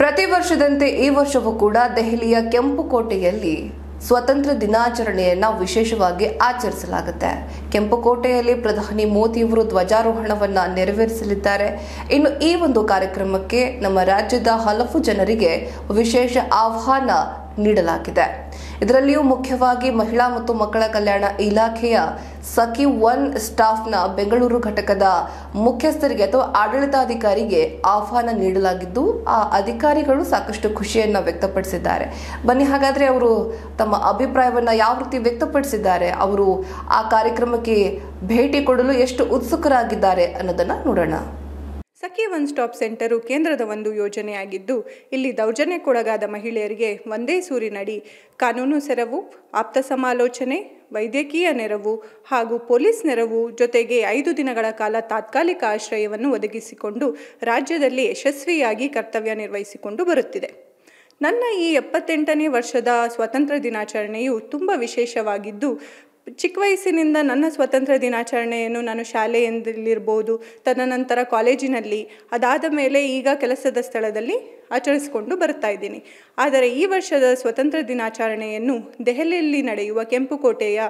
ಪ್ರತಿ ವರ್ಷದಂತೆ ಈ ವರ್ಷವೂ ಕೂಡ ದೆಹಲಿಯ ಕೆಂಪುಕೋಟೆಯಲ್ಲಿ ಸ್ವತಂತ್ರ ದಿನಾಚರಣೆಯನ್ನು ವಿಶೇಷವಾಗಿ ಆಚರಿಸಲಾಗುತ್ತೆ ಕೆಂಪುಕೋಟೆಯಲ್ಲಿ ಪ್ರಧಾನಿ ಮೋದಿಯವರು ಧ್ವಜಾರೋಹಣವನ್ನು ನೆರವೇರಿಸಲಿದ್ದಾರೆ ಇನ್ನು ಈ ಒಂದು ಕಾರ್ಯಕ್ರಮಕ್ಕೆ ನಮ್ಮ ರಾಜ್ಯದ ಹಲವು ಜನರಿಗೆ ವಿಶೇಷ ಆಹ್ವಾನ ನೀಡಲಾಗಿದೆ ಇದರಲ್ಲಿಯೂ ಮುಖ್ಯವಾಗಿ ಮಹಿಳಾ ಮತ್ತು ಮಕ್ಕಳ ಕಲ್ಯಾಣ ಇಲಾಖೆಯ ಸಖಿ ಒನ್ ಸ್ಟಾಫ್ನ ಬೆಂಗಳೂರು ಘಟಕದ ಮುಖ್ಯಸ್ಥರಿಗೆ ಅಥವಾ ಆಡಳಿತಾಧಿಕಾರಿಗೆ ಆಹ್ವಾನ ನೀಡಲಾಗಿದ್ದು ಆ ಅಧಿಕಾರಿಗಳು ಸಾಕಷ್ಟು ಖುಷಿಯನ್ನು ವ್ಯಕ್ತಪಡಿಸಿದ್ದಾರೆ ಬನ್ನಿ ಹಾಗಾದರೆ ಅವರು ತಮ್ಮ ಅಭಿಪ್ರಾಯವನ್ನು ಯಾವ ರೀತಿ ವ್ಯಕ್ತಪಡಿಸಿದ್ದಾರೆ ಅವರು ಆ ಕಾರ್ಯಕ್ರಮಕ್ಕೆ ಭೇಟಿ ಕೊಡಲು ಎಷ್ಟು ಉತ್ಸುಕರಾಗಿದ್ದಾರೆ ಅನ್ನೋದನ್ನು ನೋಡೋಣ ಸಖಿ ಒನ್ ಸ್ಟಾಪ್ ಸೆಂಟರು ಕೇಂದ್ರದ ಒಂದು ಯೋಜನೆಯಾಗಿದ್ದು ಇಲ್ಲಿ ದೌರ್ಜನ್ಯಕ್ಕೊಳಗಾದ ಮಹಿಳೆಯರಿಗೆ ಒಂದೇ ಸೂರಿನಡಿ ಕಾನೂನು ಸೆರವು ಆಪ್ತ ಸಮಾಲೋಚನೆ ವೈದ್ಯಕೀಯ ನೆರವು ಹಾಗೂ ಪೊಲೀಸ್ ನೆರವು ಜೊತೆಗೆ ಐದು ದಿನಗಳ ಕಾಲ ತಾತ್ಕಾಲಿಕ ಆಶ್ರಯವನ್ನು ಒದಗಿಸಿಕೊಂಡು ರಾಜ್ಯದಲ್ಲಿ ಯಶಸ್ವಿಯಾಗಿ ಕರ್ತವ್ಯ ನಿರ್ವಹಿಸಿಕೊಂಡು ಬರುತ್ತಿದೆ ನನ್ನ ಈ ಎಪ್ಪತ್ತೆಂಟನೇ ವರ್ಷದ ಸ್ವಾತಂತ್ರ್ಯ ದಿನಾಚರಣೆಯು ತುಂಬ ವಿಶೇಷವಾಗಿದ್ದು ಚಿಕ್ಕ ವಯಸ್ಸಿನಿಂದ ನನ್ನ ಸ್ವತಂತ್ರ ದಿನಾಚರಣೆಯನ್ನು ನಾನು ಶಾಲೆಯಲ್ಲಿರ್ಬೋದು ತದನಂತರ ಕಾಲೇಜಿನಲ್ಲಿ ಅದಾದ ಮೇಲೆ ಈಗ ಕೆಲಸದ ಸ್ಥಳದಲ್ಲಿ ಆಚರಿಸಿಕೊಂಡು ಬರ್ತಾ ಇದ್ದೀನಿ ಆದರೆ ಈ ವರ್ಷದ ಸ್ವತಂತ್ರ ದಿನಾಚರಣೆಯನ್ನು ದೆಹಲಿಯಲ್ಲಿ ನಡೆಯುವ ಕೆಂಪುಕೋಟೆಯ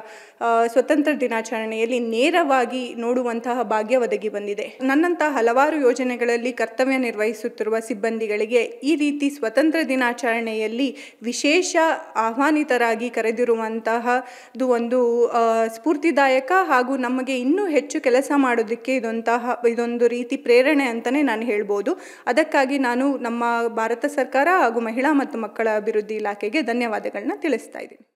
ಸ್ವತಂತ್ರ ದಿನಾಚರಣೆಯಲ್ಲಿ ನೇರವಾಗಿ ನೋಡುವಂತಹ ಭಾಗ್ಯ ಒದಗಿ ಬಂದಿದೆ ನನ್ನಂತಹ ಹಲವಾರು ಯೋಜನೆಗಳಲ್ಲಿ ಕರ್ತವ್ಯ ನಿರ್ವಹಿಸುತ್ತಿರುವ ಸಿಬ್ಬಂದಿಗಳಿಗೆ ಈ ರೀತಿ ಸ್ವತಂತ್ರ ದಿನಾಚರಣೆಯಲ್ಲಿ ವಿಶೇಷ ಆಹ್ವಾನಿತರಾಗಿ ಕರೆದಿರುವಂತಹದು ಒಂದು ಸ್ಫೂರ್ತಿದಾಯಕ ಹಾಗೂ ನಮಗೆ ಇನ್ನೂ ಹೆಚ್ಚು ಕೆಲಸ ಮಾಡೋದಕ್ಕೆ ಇದೊಂತಹ ಇದೊಂದು ರೀತಿ ಪ್ರೇರಣೆ ಅಂತಲೇ ನಾನು ಹೇಳ್ಬೋದು ಅದಕ್ಕಾಗಿ ನಾನು ನಮ್ಮ ಭಾರತ ಸರ್ಕಾರ ಹಾಗೂ ಮಹಿಳಾ ಮತ್ತು ಮಕ್ಕಳ ಅಭಿವೃದ್ಧಿ ಇಲಾಖೆಗೆ ಧನ್ಯವಾದಗಳನ್ನ ತಿಳಿಸ್ತಾ ಇದ್ದೀನಿ